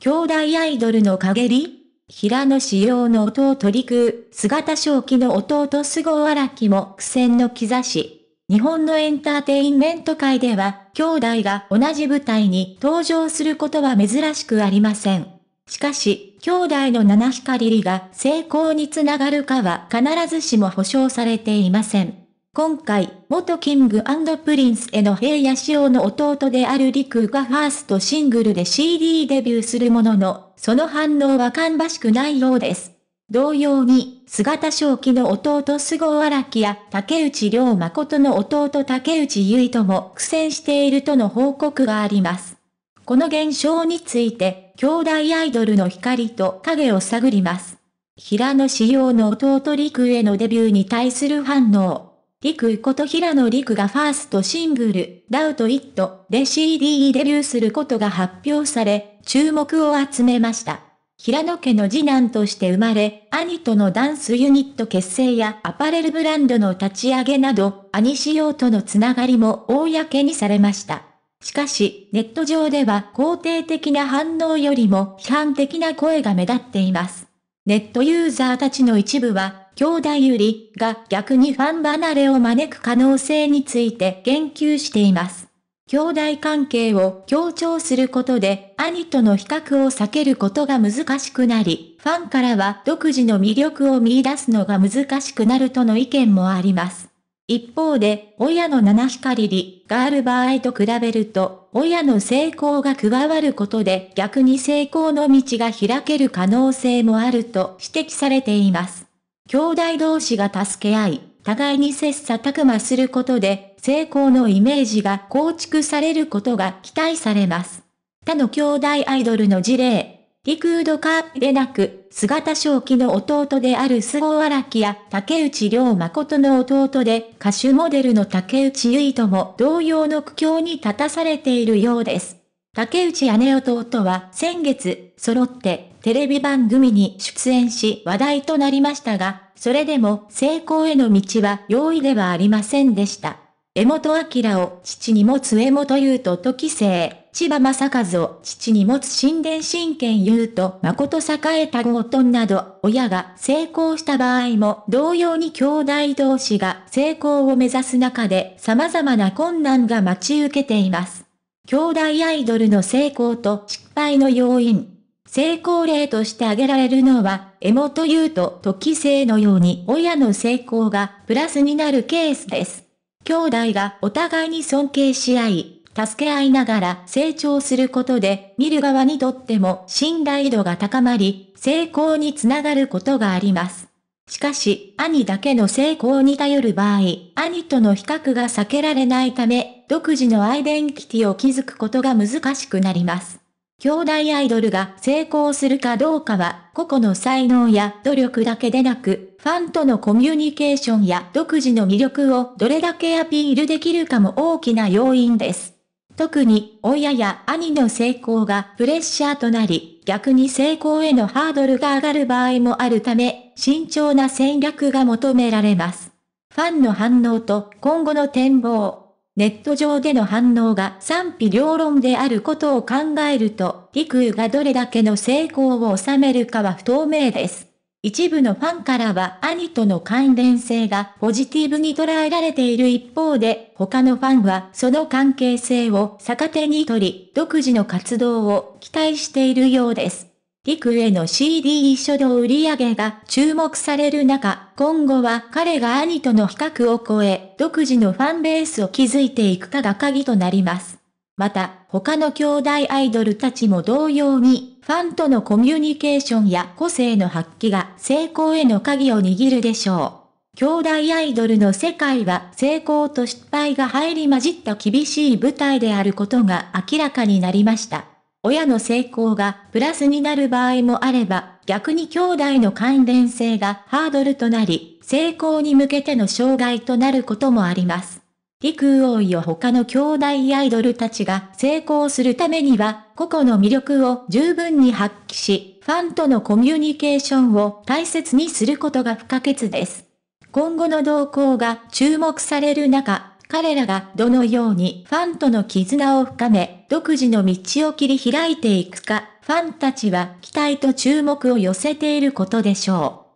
兄弟アイドルの陰り平野紫耀の弟陸、姿正気の弟菅生荒木も苦戦の兆し。日本のエンターテインメント界では、兄弟が同じ舞台に登場することは珍しくありません。しかし、兄弟の七光りが成功につながるかは必ずしも保証されていません。今回、元キングプリンスへの平野紫耀の弟であるリクがファーストシングルで CD デビューするものの、その反応は芳しくないようです。同様に、姿正気の弟菅生荒木や竹内涼誠の弟竹内結衣とも苦戦しているとの報告があります。この現象について、兄弟アイドルの光と影を探ります。平野紫耀の弟陸へのデビューに対する反応。陸こと平野陸がファーストシングル、ダウトイットで CD デビューすることが発表され、注目を集めました。平野家の次男として生まれ、兄とのダンスユニット結成やアパレルブランドの立ち上げなど、兄仕様とのつながりも公にされました。しかし、ネット上では肯定的な反応よりも批判的な声が目立っています。ネットユーザーたちの一部は、兄弟ゆりが逆にファン離れを招く可能性について言及しています。兄弟関係を強調することで、兄との比較を避けることが難しくなり、ファンからは独自の魅力を見出すのが難しくなるとの意見もあります。一方で、親の七光りがある場合と比べると、親の成功が加わることで逆に成功の道が開ける可能性もあると指摘されています。兄弟同士が助け合い、互いに切磋琢磨することで、成功のイメージが構築されることが期待されます。他の兄弟アイドルの事例、リクードカーでなく、姿正気の弟である菅生荒木や竹内涼誠の弟で歌手モデルの竹内結衣とも同様の苦境に立たされているようです。竹内姉弟は先月、揃ってテレビ番組に出演し話題となりましたが、それでも成功への道は容易ではありませんでした。江本明を父に持つ江本優と時生、千葉正和を父に持つ神殿神剣優と誠栄太豪となど、親が成功した場合も同様に兄弟同士が成功を目指す中で様々な困難が待ち受けています。兄弟アイドルの成功と失敗の要因。成功例として挙げられるのは、エモとユと時生のように親の成功がプラスになるケースです。兄弟がお互いに尊敬し合い、助け合いながら成長することで、見る側にとっても信頼度が高まり、成功につながることがあります。しかし、兄だけの成功に頼る場合、兄との比較が避けられないため、独自のアイデンティティを築くことが難しくなります。兄弟アイドルが成功するかどうかは、個々の才能や努力だけでなく、ファンとのコミュニケーションや独自の魅力をどれだけアピールできるかも大きな要因です。特に親や兄の成功がプレッシャーとなり、逆に成功へのハードルが上がる場合もあるため、慎重な戦略が求められます。ファンの反応と今後の展望。ネット上での反応が賛否両論であることを考えると、陸羽がどれだけの成功を収めるかは不透明です。一部のファンからは兄との関連性がポジティブに捉えられている一方で、他のファンはその関係性を逆手に取り、独自の活動を期待しているようです。陸への CD 初動売り上げが注目される中、今後は彼が兄との比較を超え、独自のファンベースを築いていくかが鍵となります。また、他の兄弟アイドルたちも同様に、ファンとのコミュニケーションや個性の発揮が成功への鍵を握るでしょう。兄弟アイドルの世界は成功と失敗が入り混じった厳しい舞台であることが明らかになりました。親の成功がプラスになる場合もあれば、逆に兄弟の関連性がハードルとなり、成功に向けての障害となることもあります。陸王よ他の兄弟アイドルたちが成功するためには、個々の魅力を十分に発揮し、ファンとのコミュニケーションを大切にすることが不可欠です。今後の動向が注目される中、彼らがどのようにファンとの絆を深め、独自の道を切り開いていくか、ファンたちは期待と注目を寄せていることでしょう。